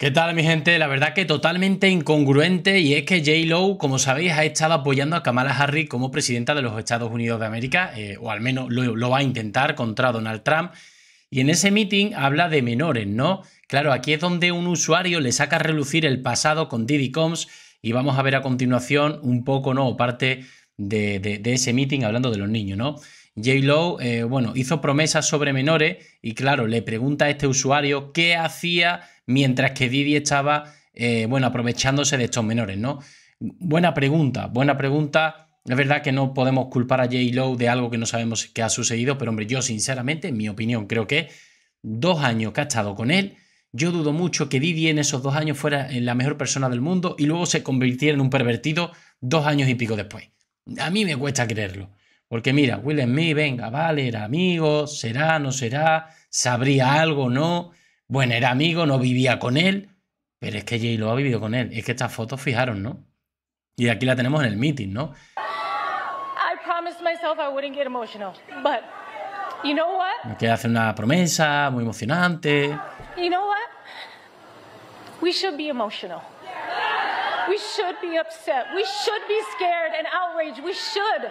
¿Qué tal mi gente? La verdad que totalmente incongruente y es que J. Lowe, como sabéis, ha estado apoyando a Kamala Harris como presidenta de los Estados Unidos de América, eh, o al menos lo, va a intentar contra Donald Trump. Y en ese meeting habla de menores, ¿no? Claro, aquí es donde un usuario le saca a relucir el pasado con Diddy Combs y vamos a ver a continuación un poco, ¿no? parte de, de ese meeting hablando de los niños, ¿no? J. Lowe, eh, bueno, hizo promesas sobre menores y claro, le pregunta a este usuario qué hacía mientras que Didi estaba, eh, bueno, aprovechándose de estos menores, ¿no? Buena pregunta, buena pregunta. Es verdad que no podemos culpar a J. Lowe de algo que no sabemos que ha sucedido, pero hombre, yo sinceramente, en mi opinión, creo que dos años que ha estado con él, yo dudo mucho que Didi en esos dos años fuera eh, la mejor persona del mundo y luego se convirtiera en un pervertido dos años y pico después. A mí me cuesta creerlo. Porque mira, Will Smith, venga, vale, era amigo, será, no será, sabría algo, no. Bueno, era amigo, no vivía con él, pero es que J. Lo ha vivido con él. Es que estas fotos fijaron, ¿no? Y aquí la tenemos en el meeting, ¿no? Me know what? una promesa muy emocionante. You know what? We should be We should be upset. We should be scared and outraged. We should.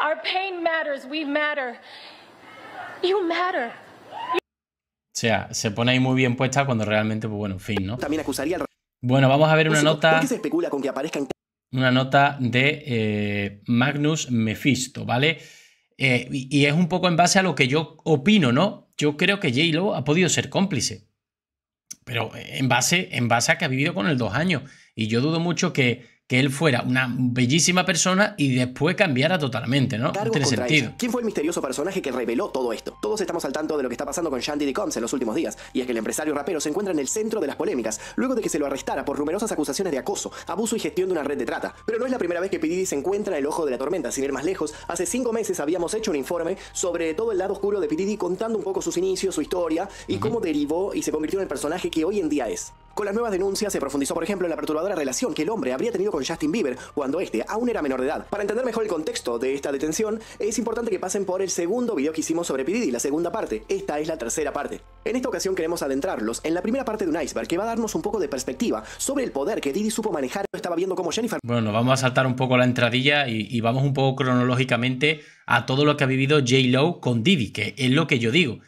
Our pain matters. We matter. You matter. O sea, se pone ahí muy bien puesta cuando realmente, pues bueno, en fin, ¿no? También acusaría al... Bueno, vamos a ver una nota. se especula con que aparezca Una nota de eh, Magnus Mephisto, ¿vale? Eh, y, es un poco en base a lo que yo opino, ¿no? Yo creo que J-Lo ha podido ser cómplice. Pero en base, en base a que ha vivido con él dos años. Y yo dudo mucho que, que él fuera una bellísima persona y después cambiara totalmente, ¿no? no tiene sentido. ¿Quién fue el misterioso personaje que reveló todo esto? Todos estamos al tanto de lo que está pasando con Shandy D. Combs en los últimos días, y es que el empresario rapero se encuentra en el centro de las polémicas, luego de que se lo arrestara por numerosas acusaciones de acoso, abuso y gestión de una red de trata. Pero no es la primera vez que P.D.D. se encuentra en el ojo de la tormenta, sin ir más lejos. Hace cinco meses habíamos hecho un informe sobre todo el lado oscuro de P.D.D. contando un poco sus inicios, su historia, y cómo derivó y se convirtió en el personaje que hoy en día es. Con las nuevas denuncias se profundizó, por ejemplo, en la perturbadora relación que el hombre habría tenido con Justin Bieber cuando este aún era menor de edad. Para entender mejor el contexto de esta detención, es importante que pasen por el segundo video que hicimos sobre y la segunda parte. Esta es la tercera parte. En esta ocasión queremos adentrarlos en la primera parte de un iceberg que va a darnos un poco de perspectiva sobre el poder que Didi supo manejar. Estaba viendo como Jennifer. Bueno, vamos a saltar un poco la entradilla y, vamos un poco cronológicamente a todo lo que ha vivido J. Low con Didi, que es lo que yo digo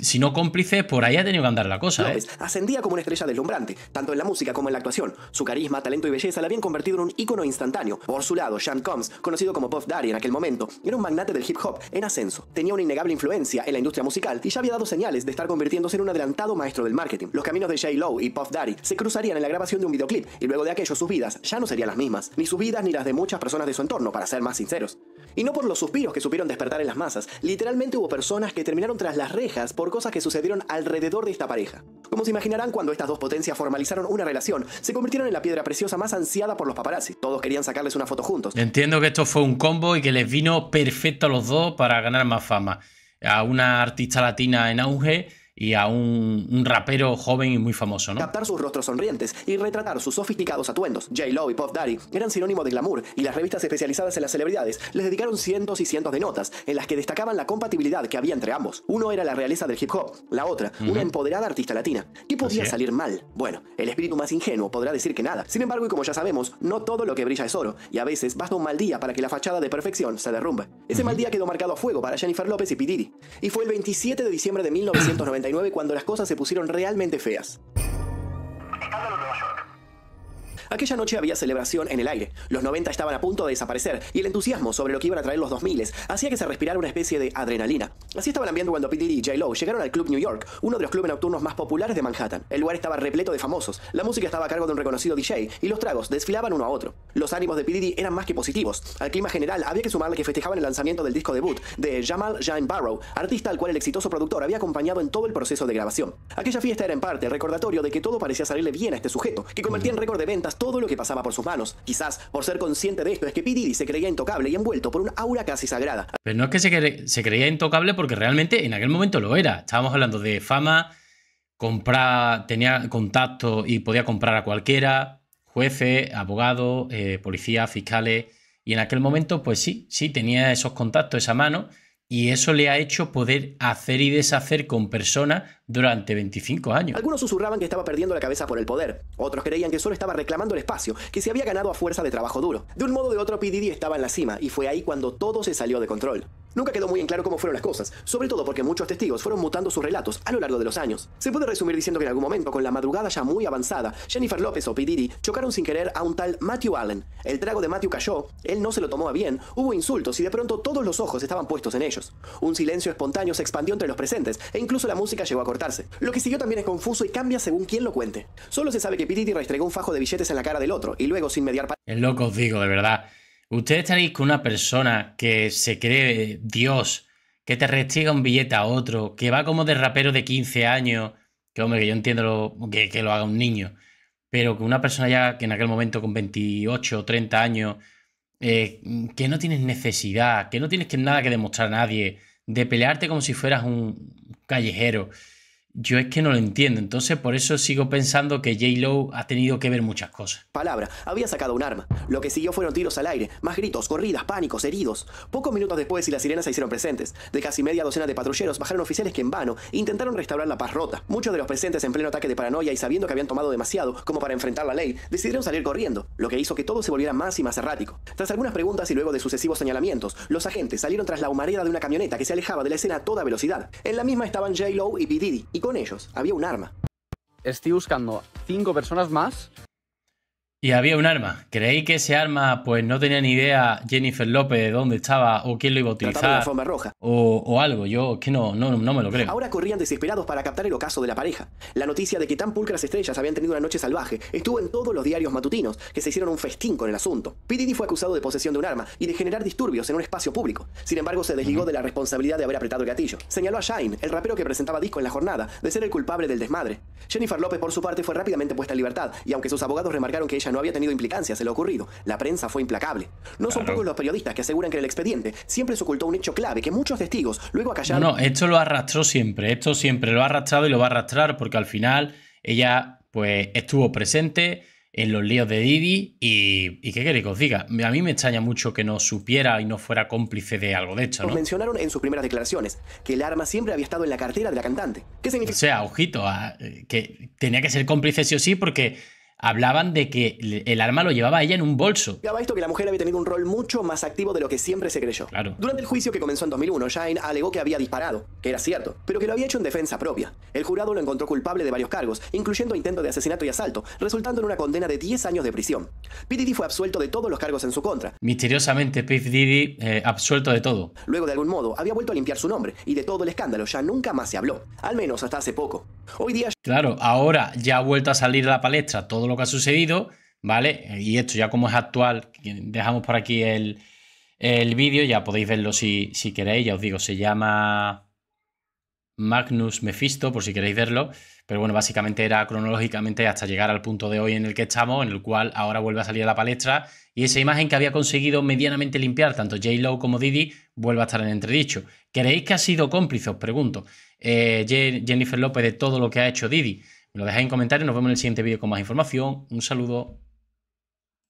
si no cómplice, por ahí ha tenido que andar la cosa. ¿eh? ascendía como una estrella deslumbrante, tanto en la música como en la actuación. Su carisma, talento y belleza la habían convertido en un ícono instantáneo. Por su lado, Sean Combs, conocido como Puff Daddy en aquel momento, era un magnate del hip hop en ascenso. Tenía una innegable influencia en la industria musical y ya había dado señales de estar convirtiéndose en un adelantado maestro del marketing. Los caminos de J. Lowe y Puff Daddy se cruzarían en la grabación de un videoclip y luego de aquello sus vidas ya no serían las mismas, ni sus vidas ni las de muchas personas de su entorno, para ser más sinceros. Y no por los suspiros que supieron despertar en las masas, literalmente hubo personas que terminaron tras las rejas por cosas que sucedieron alrededor de esta pareja. Como se imaginarán, cuando estas dos potencias formalizaron una relación, se convirtieron en la piedra preciosa más ansiada por los paparazzi. Todos querían sacarles una foto juntos. Entiendo que esto fue un combo y que les vino perfecto a los dos para ganar más fama. A una artista latina en auge y a un, rapero joven y muy famoso, ¿no? Captar sus rostros sonrientes y retratar sus sofisticados atuendos, J-Lo y Puff Daddy, eran sinónimo de glamour y las revistas especializadas en las celebridades les dedicaron cientos y cientos de notas en las que destacaban la compatibilidad que había entre ambos. Uno era la realeza del hip hop, la otra, una empoderada artista latina. ¿Qué podía salir mal? Bueno, el espíritu más ingenuo podrá decir que nada. Sin embargo, y como ya sabemos, no todo lo que brilla es oro, y a veces basta un mal día para que la fachada de perfección se derrumbe. Ese mal día quedó marcado a fuego para Jennifer López y Pidiri y fue el 27 de diciembre de 1990 cuando las cosas se pusieron realmente feas. Aquella noche había celebración en el aire. Los 90 estaban a punto de desaparecer y el entusiasmo sobre lo que iban a traer los 2000 hacía que se respirara una especie de adrenalina. Así estaba el cuando PDD y J-Lo llegaron al Club New York, uno de los clubes nocturnos más populares de Manhattan. El lugar estaba repleto de famosos, la música estaba a cargo de un reconocido DJ y los tragos desfilaban uno a otro. Los ánimos de PDD eran más que positivos. Al clima general había que sumarle que festejaban el lanzamiento del disco debut de Jamal Jain Barrow, artista al cual el exitoso productor había acompañado en todo el proceso de grabación. Aquella fiesta era en parte el recordatorio de que todo parecía salirle bien a este sujeto, que convertía en récord de ventas todo lo que pasaba por sus manos. Quizás por ser consciente de esto es que PDD se creía intocable y envuelto por un aura casi sagrada. Pero no es que se, se creía intocable porque realmente en aquel momento lo era. Estábamos hablando de fama, tenía contacto y podía comprar a cualquiera, jueces, abogados, eh, policías, fiscales. Y en aquel momento, pues sí, sí, tenía esos contactos, esa mano, y eso le ha hecho poder hacer y deshacer con personas durante 25 años. Algunos susurraban que estaba perdiendo la cabeza por el poder, otros creían que solo estaba reclamando el espacio, que se había ganado a fuerza de trabajo duro. De un modo o de otro, PDD estaba en la cima, y fue ahí cuando todo se salió de control. Nunca quedó muy en claro cómo fueron las cosas, sobre todo porque muchos testigos fueron mutando sus relatos a lo largo de los años. Se puede resumir diciendo que en algún momento, con la madrugada ya muy avanzada, Jennifer López o Diddy chocaron sin querer a un tal Matthew Allen. El trago de Matthew cayó, él no se lo tomó a bien, hubo insultos y de pronto todos los ojos estaban puestos en ellos. Un silencio espontáneo se expandió entre los presentes e incluso la música llegó a cortarse. Lo que siguió también es confuso y cambia según quien lo cuente. Solo se sabe que Diddy restregó un fajo de billetes en la cara del otro y luego, sin mediar... loco os digo, de verdad. ¿Ustedes estaréis con una persona que se cree Dios, que te restiga un billete a otro, que va como de rapero de 15 años, que hombre, que yo entiendo que, lo haga un niño, pero que una persona ya que en aquel momento con 28 o 30 años, eh, que no tienes necesidad, que no tienes que nada que demostrar a nadie, de pelearte como si fueras un callejero, yo es que no lo entiendo, entonces por eso sigo pensando que J-Lo ha tenido que ver muchas cosas. Palabra, había sacado un arma. Lo que siguió fueron tiros al aire, más gritos, corridas, pánicos, heridos. Pocos minutos después y las sirenas se hicieron presentes. De casi media docena de patrulleros bajaron oficiales que en vano intentaron restaurar la paz rota. Muchos de los presentes en pleno ataque de paranoia y sabiendo que habían tomado demasiado como para enfrentar la ley, decidieron salir corriendo, lo que hizo que todo se volviera más y más errático. Tras algunas preguntas y luego de sucesivos señalamientos, los agentes salieron tras la humareda de una camioneta que se alejaba de la escena a toda velocidad. En la misma estaban J-Lo y P y con ellos había un arma. Estoy buscando cinco personas más y había un arma. ¿Creéis que ese arma, pues no tenía ni idea Jennifer López de dónde estaba o quién lo iba a utilizar? Forma roja. O, algo, yo que no, no, me lo creo. Ahora corrían desesperados para captar el ocaso de la pareja. La noticia de que tan pulcras estrellas habían tenido una noche salvaje estuvo en todos los diarios matutinos, que se hicieron un festín con el asunto. P.D.D. fue acusado de posesión de un arma y de generar disturbios en un espacio público. Sin embargo, se desligó de la responsabilidad de haber apretado el gatillo. Señaló a Shine, el rapero que presentaba disco en la jornada, de ser el culpable del desmadre. Jennifer López, por su parte, fue rápidamente puesta en libertad, y aunque sus abogados remarcaron que ella no había tenido implicancias le lo ocurrido. La prensa fue implacable. No son pocos los periodistas que aseguran que el expediente siempre se ocultó un hecho clave que muchos testigos luego acallaron. No, no, esto lo arrastró siempre. Esto siempre lo ha arrastrado y lo va a arrastrar porque al final ella pues estuvo presente en los líos de Didi y, qué queréis que os diga. A mí me extraña mucho que no supiera y no fuera cómplice de algo de hecho. ¿no? mencionaron en sus primeras declaraciones que el arma siempre había estado en la cartera de la cantante. ¿Qué significa? O sea, ojito, eh, que tenía que ser cómplice sí o sí porque hablaban de que el arma lo llevaba ella en un bolso. visto que la mujer había tenido un rol mucho más activo de lo que siempre se creyó. Claro. Durante el juicio que comenzó en 2001, Shine alegó que había disparado, que era cierto, pero que lo había hecho en defensa propia. El jurado lo encontró culpable de varios cargos, incluyendo intento de asesinato y asalto, resultando en una condena de 10 años de prisión. P. Diddy fue absuelto de todos los cargos en su contra. Misteriosamente, P. Diddy eh, absuelto de todo. Luego, de algún modo, había vuelto a limpiar su nombre, y de todo el escándalo ya nunca más se habló, al menos hasta hace poco. Hoy día... Claro, ahora ya ha vuelto a salir a la palestra todo lo que ha sucedido, ¿vale? Eh, y esto ya como es actual, dejamos por aquí el, vídeo, ya podéis verlo si, si queréis, ya os digo, se llama Magnus Mephisto, por si queréis verlo. Pero bueno, básicamente era cronológicamente hasta llegar al punto de hoy en el que estamos, en el cual ahora vuelve a salir a la palestra. Y esa imagen que había conseguido medianamente limpiar tanto J-Lo como Didi vuelve a estar en entredicho. ¿Creéis que ha sido cómplice? Os pregunto. Eh, Jennifer López de todo lo que ha hecho Didi lo dejáis en comentarios. Nos vemos en el siguiente vídeo con más información. Un saludo.